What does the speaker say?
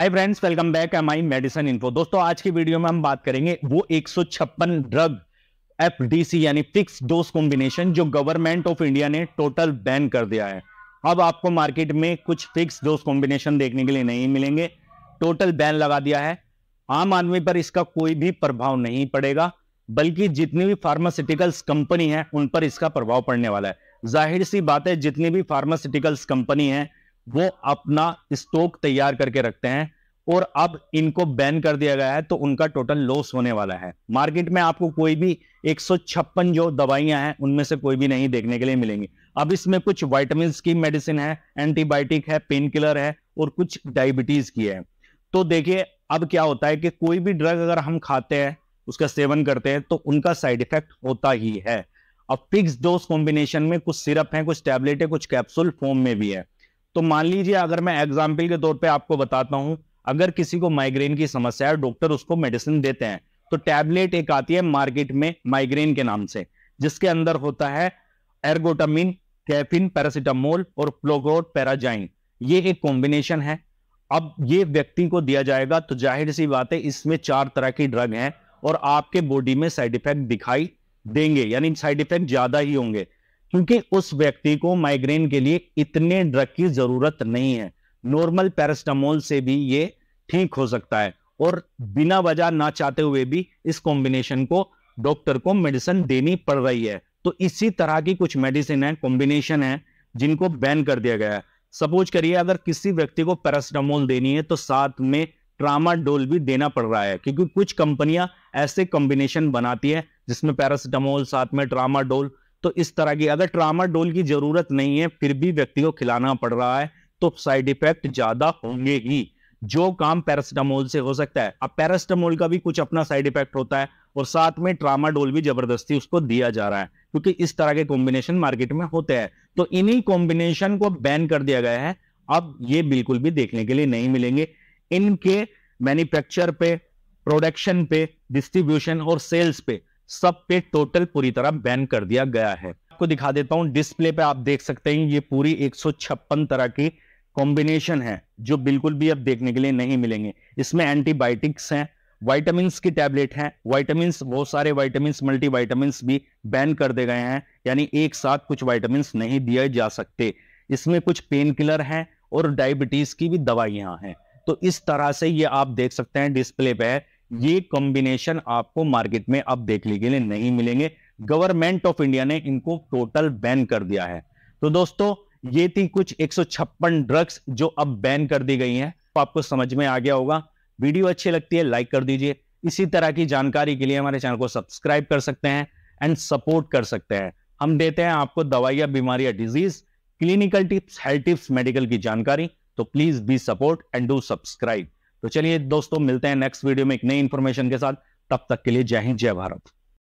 hi friends welcome back M I medicine info दोस्तों आज की वीडियो में हम बात करेंगे वो एक ड्रग एफ यानी फिक्स डोज कॉम्बिनेशन जो गवर्नमेंट ऑफ इंडिया ने टोटल बैन कर दिया है अब आपको मार्केट में कुछ फिक्स डोज कॉम्बिनेशन देखने के लिए नहीं मिलेंगे टोटल बैन लगा दिया है आम आदमी पर इसका कोई भी प्रभाव नहीं पड़ेगा बल्कि जितनी भी फार्मास्यूटिकल्स कंपनी है उन पर इसका प्रभाव पड़ने वाला है जाहिर सी बात है जितनी भी फार्मास्यूटिकल्स कंपनी है वो अपना स्टॉक तैयार करके रखते हैं और अब इनको बैन कर दिया गया है तो उनका टोटल लॉस होने वाला है मार्केट में आपको कोई भी एक जो दवाइयां हैं उनमें से कोई भी नहीं देखने के लिए मिलेंगी अब इसमें कुछ वाइटामिन की मेडिसिन है एंटीबायोटिक है पेन किलर है और कुछ डायबिटीज की है तो देखिए अब क्या होता है कि कोई भी ड्रग अगर हम खाते हैं उसका सेवन करते हैं तो उनका साइड इफेक्ट होता ही है अब फिक्स डोज कॉम्बिनेशन में कुछ सिरप है कुछ टैबलेट है कुछ कैप्सूल फॉर्म में भी है तो मान लीजिए अगर मैं एग्जाम्पल के तौर पर आपको बताता हूँ अगर किसी को माइग्रेन की समस्या है डॉक्टर उसको मेडिसिन देते हैं तो टैबलेट एक आती है मार्केट में माइग्रेन के नाम से जिसके अंदर होता है एर्गोटामिन कैफिन पैरासिटामोल और प्लोगोट पैराजाइन ये एक कॉम्बिनेशन है अब ये व्यक्ति को दिया जाएगा तो जाहिर सी बात है इसमें चार तरह की ड्रग हैं और आपके बॉडी में साइड इफेक्ट दिखाई देंगे यानी साइड इफेक्ट ज्यादा ही होंगे क्योंकि उस व्यक्ति को माइग्रेन के लिए इतने ड्रग की जरूरत नहीं है नॉर्मल पैरास्टामोल से भी ये ठीक हो सकता है और बिना वजह ना चाहते हुए भी इस कॉम्बिनेशन को डॉक्टर को मेडिसिन देनी पड़ रही है तो इसी तरह की कुछ मेडिसिन है कॉम्बिनेशन है जिनको बैन कर दिया गया है सपोज करिए अगर किसी व्यक्ति को पैरास्टामोल देनी है तो साथ में ट्रामाडोल भी देना पड़ रहा है क्योंकि कुछ कंपनियां ऐसे कॉम्बिनेशन बनाती है जिसमें पैरासिटामोल साथ में ट्रामाडोल तो इस तरह की अगर ट्रामाडोल की जरूरत नहीं है फिर भी व्यक्ति को खिलाना पड़ रहा है तो साइड इफेक्ट ज्यादा होंगे ही जो काम पैरास्टामोल से हो सकता है अब पैरास्टामोल का भी कुछ अपना साइड इफेक्ट होता है और साथ में ट्रामाडोल भी जबरदस्ती उसको दिया जा रहा है क्योंकि इस तरह के कॉम्बिनेशन मार्केट में होते हैं तो इन्हीं कॉम्बिनेशन को बैन कर दिया गया है अब ये बिल्कुल भी देखने के लिए नहीं मिलेंगे इनके मैन्युफैक्चर पे प्रोडक्शन पे डिस्ट्रीब्यूशन और सेल्स पे सब पे टोटल पूरी तरह बैन कर दिया गया है आपको दिखा देता हूं डिस्प्ले पे आप देख सकते हैं ये पूरी एक तरह की कॉम्बिनेशन है जो बिल्कुल भी अब देखने के लिए नहीं मिलेंगे इसमें एंटीबायोटिक्स हैं वाइटामिन की टैबलेट हैं वाइटामिन बहुत सारे वाइटामिन मल्टीवाइटामिन भी बैन कर दिए गए हैं यानी एक साथ कुछ वाइटामिन नहीं दिए जा सकते इसमें कुछ पेन किलर है और डायबिटीज की भी दवाइयां हैं तो इस तरह से ये आप देख सकते हैं डिस्प्ले पे है ये कॉम्बिनेशन आपको मार्केट में अब देखने के लिए नहीं मिलेंगे गवर्नमेंट ऑफ इंडिया ने इनको टोटल बैन कर दिया है तो दोस्तों ये थी कुछ 156 ड्रग्स जो अब बैन कर दी गई हैं तो आपको समझ में आ गया होगा वीडियो अच्छी लगती है लाइक कर दीजिए इसी तरह की जानकारी के लिए हमारे चैनल को सब्सक्राइब कर सकते हैं एंड सपोर्ट कर सकते हैं हम देते हैं आपको दवाइयां बीमारियां disease clinical tips health tips medical की जानकारी तो please be support and do subscribe तो चलिए दोस्तों मिलते हैं नेक्स्ट वीडियो में एक नई इन्फॉर्मेशन के साथ तब तक के लिए जय हिंद जय भारत